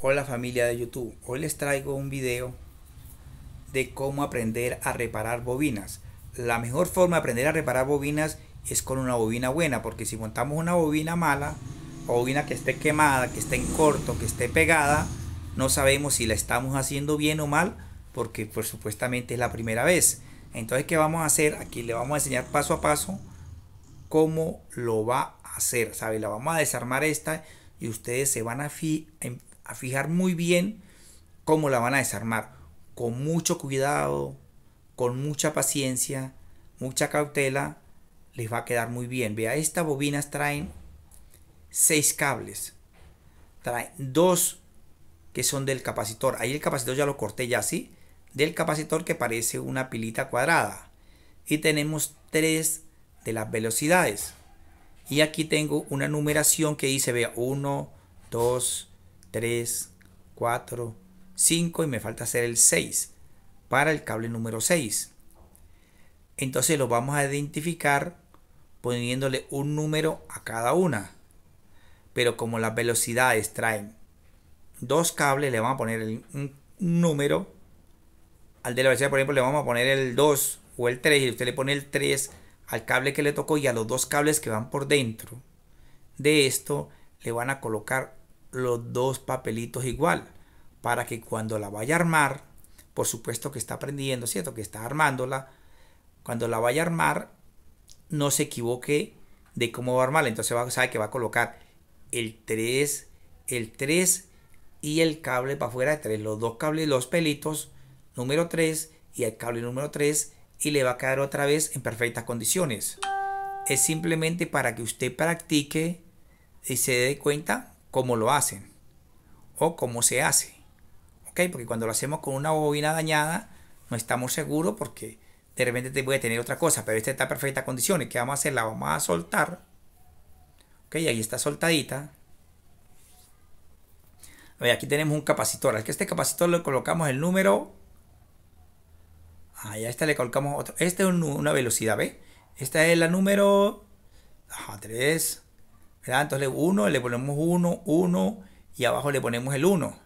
Hola familia de YouTube, hoy les traigo un video de cómo aprender a reparar bobinas. La mejor forma de aprender a reparar bobinas es con una bobina buena, porque si montamos una bobina mala, bobina que esté quemada, que esté en corto, que esté pegada, no sabemos si la estamos haciendo bien o mal, porque por supuestamente es la primera vez. Entonces, ¿qué vamos a hacer? Aquí le vamos a enseñar paso a paso cómo lo va a hacer, ¿sabe? La vamos a desarmar esta y ustedes se van a, fi em, a fijar muy bien cómo la van a desarmar. Con mucho cuidado, con mucha paciencia, mucha cautela, les va a quedar muy bien. Vea, estas bobinas traen seis cables. Traen dos que son del capacitor. Ahí el capacitor ya lo corté ya, así Del capacitor que parece una pilita cuadrada. Y tenemos tres de las velocidades. Y aquí tengo una numeración que dice, vea, 1, 2, 3, 4, 5 y me falta hacer el 6 para el cable número 6. Entonces lo vamos a identificar poniéndole un número a cada una. Pero como las velocidades traen dos cables, le vamos a poner un número. Al de la velocidad, por ejemplo, le vamos a poner el 2 o el 3 y usted le pone el 3 al cable que le tocó y a los dos cables que van por dentro de esto le van a colocar los dos papelitos igual para que cuando la vaya a armar, por supuesto que está aprendiendo, ¿cierto? Que está armándola, cuando la vaya a armar, no se equivoque de cómo va a armarla. Entonces va, sabe que va a colocar el 3, el 3 y el cable para afuera de 3. Los dos cables, los pelitos número 3 y el cable número 3 y le va a quedar otra vez en perfectas condiciones. Es simplemente para que usted practique y se dé cuenta cómo lo hacen o cómo se hace. ¿Ok? Porque cuando lo hacemos con una bobina dañada, no estamos seguros porque de repente te puede tener otra cosa, pero esta está en perfecta condiciones. ¿Qué vamos a hacer? La vamos a soltar. ¿Ok? Ahí está soltadita. A aquí tenemos un capacitor. que este capacitor le colocamos el número. Ahí a este le colocamos otro. Este es una velocidad, ¿ve? Esta es la número... 3. Entonces 1 le ponemos 1, 1 y abajo le ponemos el 1.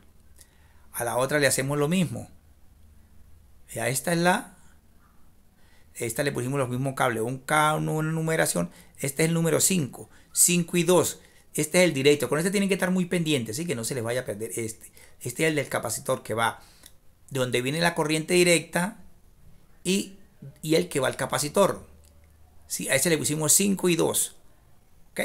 A la otra le hacemos lo mismo. Ya esta es la... Esta le pusimos los mismos cables, un K, una numeración. Este es el número 5, 5 y 2. Este es el directo. Con este tienen que estar muy pendientes, ¿sí? que no se les vaya a perder este. Este es el del capacitor que va de donde viene la corriente directa y, el que va al capacitor. ¿Sí? A este le pusimos 5 y 2. ¿Ok?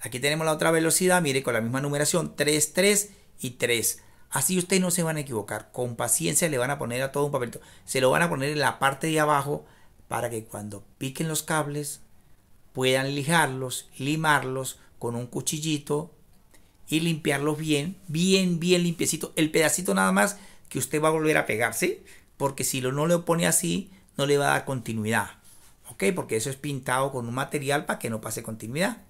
Aquí tenemos la otra velocidad, mire, con la misma numeración, 3, 3 y 3. Así ustedes no se van a equivocar. Con paciencia le van a poner a todo un papelito. Se lo van a poner en la parte de abajo para que cuando piquen los cables puedan lijarlos, limarlos con un cuchillito y limpiarlos bien, bien, bien limpiecito. El pedacito nada más que usted va a volver a pegar, ¿sí? Porque si lo, no lo pone así, no le va a dar continuidad. ¿Ok? Porque eso es pintado con un material para que no pase continuidad.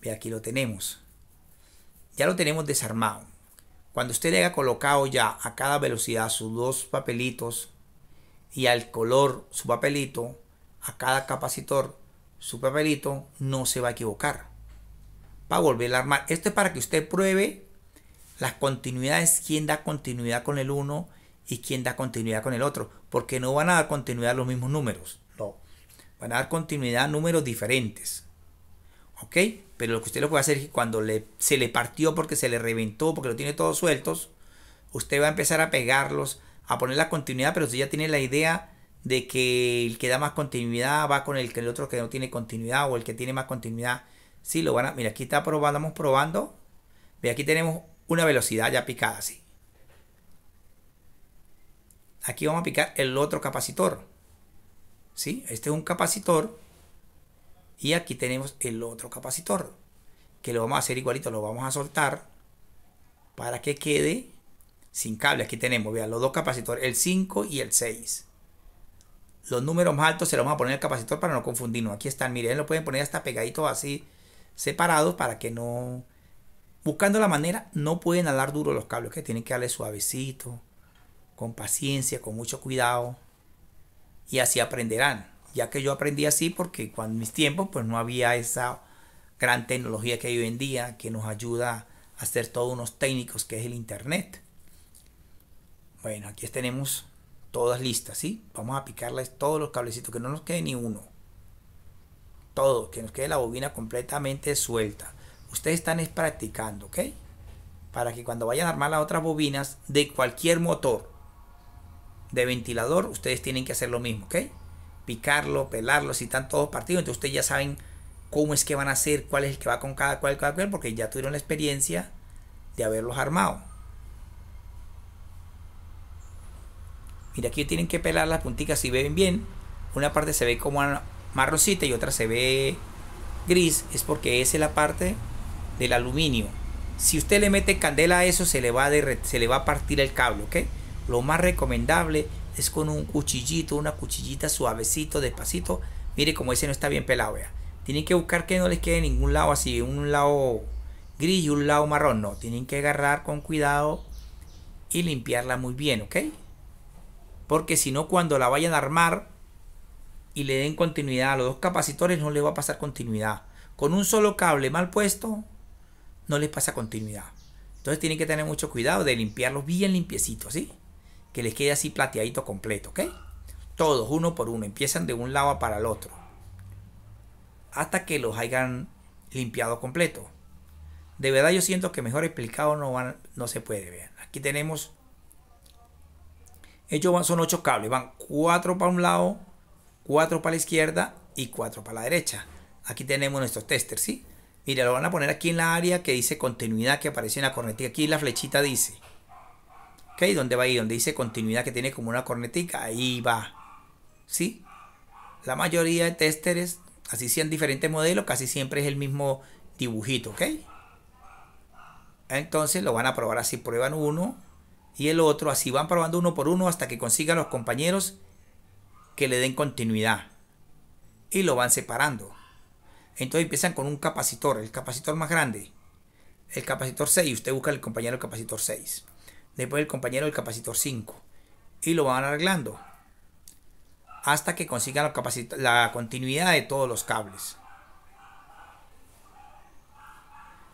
Ve, aquí lo tenemos. Ya lo tenemos desarmado. Cuando usted le haya colocado ya a cada velocidad sus dos papelitos y al color su papelito, a cada capacitor su papelito, no se va a equivocar. Va a volver a armar. Esto es para que usted pruebe las continuidades, quién da continuidad con el uno y quién da continuidad con el otro, porque no van a dar continuidad los mismos números, no, van a dar continuidad números diferentes. ¿ok? Pero lo que usted lo puede hacer es que cuando se le partió porque se le reventó, porque lo tiene todo sueltos, usted va a empezar a pegarlos, a poner la continuidad, pero usted ya tiene la idea de que el que da más continuidad va con el que el otro que no tiene continuidad o el que tiene más continuidad. Sí, lo van a... Mira, aquí está probando, vamos probando. Ve, aquí tenemos una velocidad ya picada así. Aquí vamos a picar el otro capacitor. ¿Sí? Este es un capacitor y aquí tenemos el otro capacitor, que lo vamos a hacer igualito, lo vamos a soltar para que quede sin cable. Aquí tenemos, vean, los dos capacitores, el 5 y el 6. Los números más altos se los vamos a poner el capacitor para no confundirnos. Aquí están, miren, lo pueden poner hasta pegadito así, separados, para que no... Buscando la manera, no pueden alar duro los cables, que tienen que darle suavecito, con paciencia, con mucho cuidado. Y así aprenderán ya que yo aprendí así porque cuando mis tiempos pues no había esa gran tecnología que hay hoy en día que nos ayuda a hacer todos unos técnicos que es el internet. Bueno, aquí tenemos todas listas, ¿sí? Vamos a picarles todos los cablecitos, que no nos quede ni uno. Todo, que nos quede la bobina completamente suelta. Ustedes están practicando, ¿ok? Para que cuando vayan a armar las otras bobinas de cualquier motor de ventilador, ustedes tienen que hacer lo mismo, ¿ok? picarlo, pelarlo, si están todos partidos, entonces ustedes ya saben cómo es que van a hacer, cuál es el que va con cada cual, cada porque ya tuvieron la experiencia de haberlos armado. Mira, aquí tienen que pelar las punticas, si ven bien, una parte se ve como marroncita y otra se ve gris, es porque es la parte del aluminio. Si usted le mete candela a eso, se le va a, se le va a partir el cable, ¿ok? Lo más recomendable es con un cuchillito, una cuchillita suavecito, despacito. Mire como ese no está bien pelado, vea. Tienen que buscar que no les quede ningún lado así, un lado gris y un lado marrón. No, tienen que agarrar con cuidado y limpiarla muy bien, ¿ok? Porque si no, cuando la vayan a armar y le den continuidad a los dos capacitores, no les va a pasar continuidad. Con un solo cable mal puesto, no les pasa continuidad. Entonces tienen que tener mucho cuidado de limpiarlos bien limpiecitos, ¿sí? que les quede así plateadito completo, ¿ok? Todos, uno por uno, empiezan de un lado para el otro. Hasta que los hayan limpiado completo. De verdad yo siento que mejor explicado no, no se puede, ver. Aquí tenemos... Ellos van, son ocho cables, van cuatro para un lado, cuatro para la izquierda y cuatro para la derecha. Aquí tenemos nuestros testers, ¿sí? Mira, lo van a poner aquí en la área que dice continuidad que aparece en la cornetilla. Aquí la flechita dice donde ¿Dónde va ahí? Donde dice continuidad que tiene como una cornetica, ahí va. ¿Sí? La mayoría de testers, así sean diferentes modelos, casi siempre es el mismo dibujito, ¿ok? Entonces lo van a probar así, prueban uno y el otro, así van probando uno por uno hasta que consigan los compañeros que le den continuidad. Y lo van separando. Entonces empiezan con un capacitor, el capacitor más grande. El capacitor 6, usted busca el compañero capacitor 6 después el compañero del capacitor 5 y lo van arreglando hasta que consigan la continuidad de todos los cables.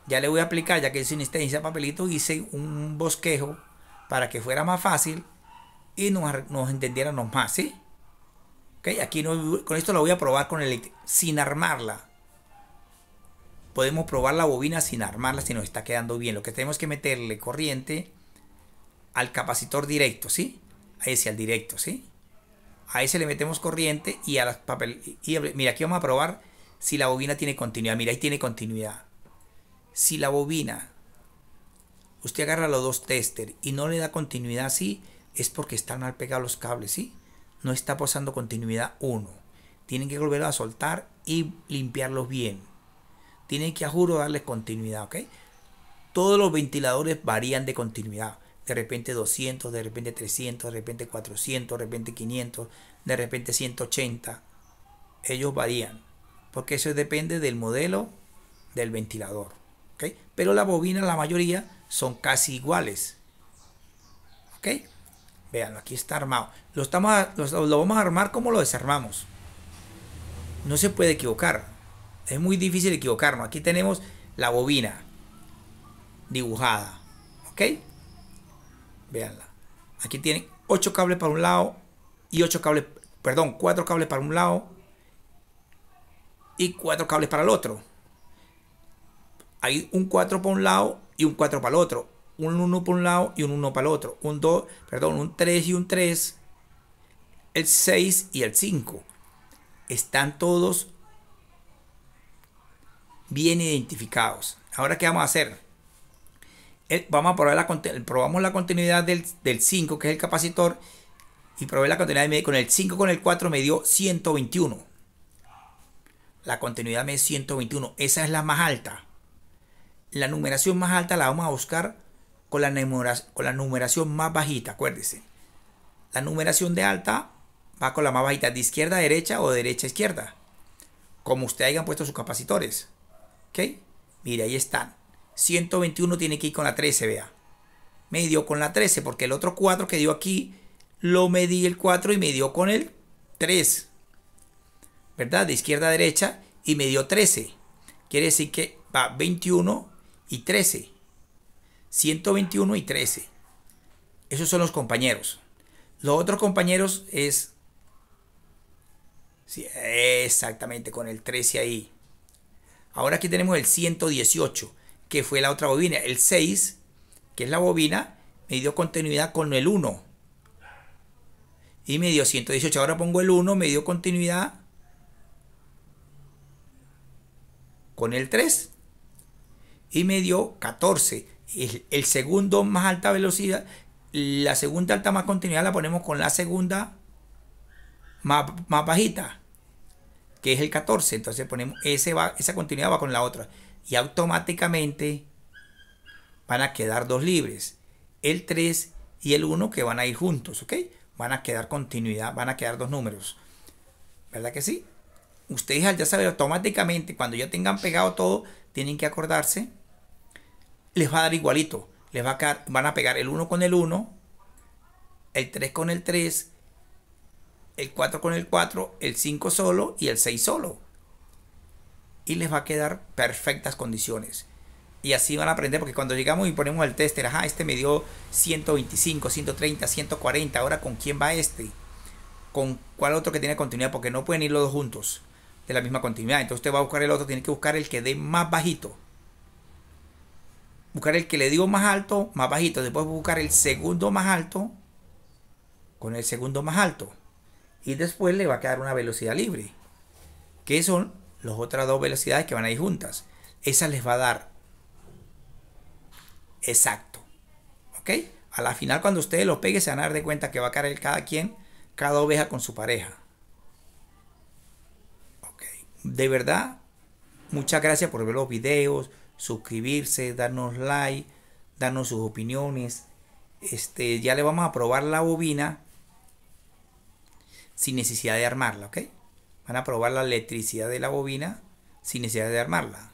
Ya le voy a aplicar, ya que sin hice papelito hice un bosquejo para que fuera más fácil y nos, nos entendiéramos más, ¿sí? Okay, aquí con esto lo voy a probar con el, sin armarla. Podemos probar la bobina sin armarla si nos está quedando bien. Lo que tenemos que meterle corriente al capacitor directo, ¿sí? A ese, al directo, ¿sí? A ese le metemos corriente y a las papel... Y mira, aquí vamos a probar si la bobina tiene continuidad. Mira, ahí tiene continuidad. Si la bobina, usted agarra los dos tester y no le da continuidad así, es porque están mal pegados los cables, ¿sí? No está pasando continuidad 1. Tienen que volverlo a soltar y limpiarlos bien. Tienen que, a juro, darles continuidad, ¿ok? Todos los ventiladores varían de continuidad de repente 200, de repente 300, de repente 400, de repente 500, de repente 180. Ellos varían, porque eso depende del modelo del ventilador. ¿okay? Pero las bobinas, la mayoría, son casi iguales. ¿Ok? Vean, aquí está armado. Lo, estamos lo, vamos a armar como lo desarmamos. No se puede equivocar. Es muy difícil equivocarnos. Aquí tenemos la bobina dibujada. ¿Ok? Veanla. Aquí tienen 8 cables para un lado y 8 cables, perdón, 4 cables para un lado y 4 cables para el otro. Hay un 4 para un lado y un 4 para el otro. Un 1 para un lado y un 1 para el otro. Un 2, perdón, un 3 y un 3. El 6 y el 5. Están todos bien identificados. Ahora, ¿qué vamos a hacer? vamos a probar la, probamos la continuidad del, 5, que es el capacitor, y probé la continuidad de, con el 5 con el 4 me dio 121. La continuidad me dio 121, esa es la más alta. La numeración más alta la vamos a buscar con la, numeración, con la numeración más bajita, acuérdese. La numeración de alta va con la más bajita, de izquierda a derecha o derecha a izquierda. Como usted hayan puesto sus capacitores. ¿Ok? Mire, ahí están. 121 tiene que ir con la 13, vea. Me dio con la 13 porque el otro 4 que dio aquí lo medí el 4 y me dio con el 3. ¿Verdad? De izquierda a derecha y me dio 13. Quiere decir que va 21 y 13. 121 y 13. Esos son los compañeros. Los otros compañeros es... Sí, exactamente, con el 13 ahí. Ahora aquí tenemos el 118 que fue la otra bobina. El 6, que es la bobina, me dio continuidad con el 1. Y me dio 118. Ahora pongo el 1, me dio continuidad con el 3. Y me dio 14. El, el segundo más alta velocidad, la segunda alta más continuidad la ponemos con la segunda más, más bajita, que es el 14. Entonces ponemos ese va, esa continuidad va con la otra y automáticamente van a quedar dos libres, el 3 y el 1 que van a ir juntos, ¿ok? Van a quedar continuidad, van a quedar dos números, ¿verdad que sí? Ustedes al ya saber automáticamente, cuando ya tengan pegado todo, tienen que acordarse, les va a dar igualito, les va a quedar, van a pegar el 1 con el 1, el 3 con el 3, el 4 con el 4, el 5 solo y el 6 solo y les va a quedar perfectas condiciones. Y así van a aprender, porque cuando llegamos y ponemos el tester, ajá, este me dio 125, 130, 140, ahora con quién va este, con cuál otro que tiene continuidad, porque no pueden ir los dos juntos de la misma continuidad. Entonces usted va a buscar el otro, tiene que buscar el que dé más bajito. Buscar el que le dio más alto, más bajito. Después buscar el segundo más alto con el segundo más alto. Y después le va a quedar una velocidad libre. Que son las otras dos velocidades que van ahí juntas. Esa les va a dar exacto. ¿Ok? A la final cuando ustedes lo peguen se van a dar de cuenta que va a caer cada quien, cada oveja con su pareja. ¿Ok? De verdad, muchas gracias por ver los videos, suscribirse, darnos like, darnos sus opiniones. Este, ya le vamos a probar la bobina sin necesidad de armarla, ¿ok? Van a probar la electricidad de la bobina sin necesidad de armarla.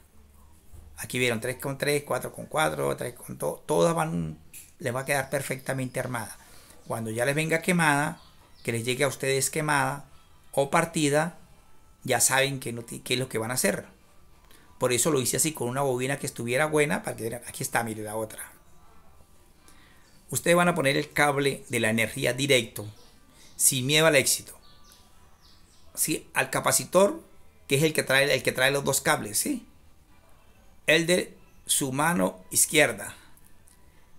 Aquí vieron 3 con 3 con con todo. Todas van, les va a quedar perfectamente armada. Cuando ya les venga quemada, que les llegue a ustedes quemada o partida, ya saben qué, qué es lo que van a hacer. Por eso lo hice así con una bobina que estuviera buena para que aquí está, mire la otra. Ustedes van a poner el cable de la energía directo, sin miedo al éxito al capacitor, que es el que trae, el que trae los dos cables, ¿sí? el de su mano izquierda.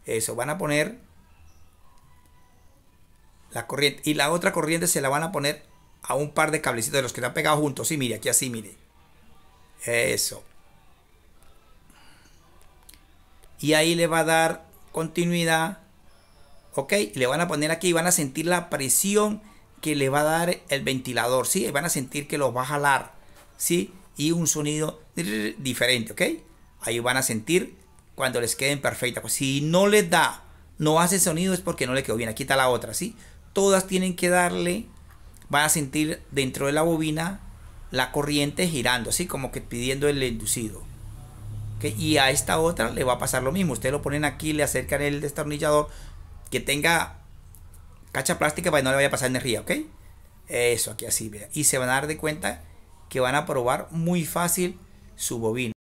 Eso, van a poner la corriente. Y la otra corriente se la van a poner a un par de cablecitos de los que están pegados juntos. Sí, mire, aquí así, mire. Eso. Y ahí le va a dar continuidad. Ok, le van a poner aquí y van a sentir la presión que le va a dar el ventilador, ¿sí? Van a sentir que lo va a jalar, ¿sí? Y un sonido diferente, ¿ok? Ahí van a sentir cuando les queden perfectas. Pues si no les da, no hace sonido es porque no le quedó bien. Aquí está la otra, ¿sí? Todas tienen que darle, van a sentir dentro de la bobina la corriente girando, así como que pidiendo el inducido. que Y a esta otra le va a pasar lo mismo. usted lo ponen aquí, le acercan el destornillador, que tenga Cacha plástica para que no le vaya a pasar energía, ¿ok? Eso, aquí así, vea. Y se van a dar de cuenta que van a probar muy fácil su bobina.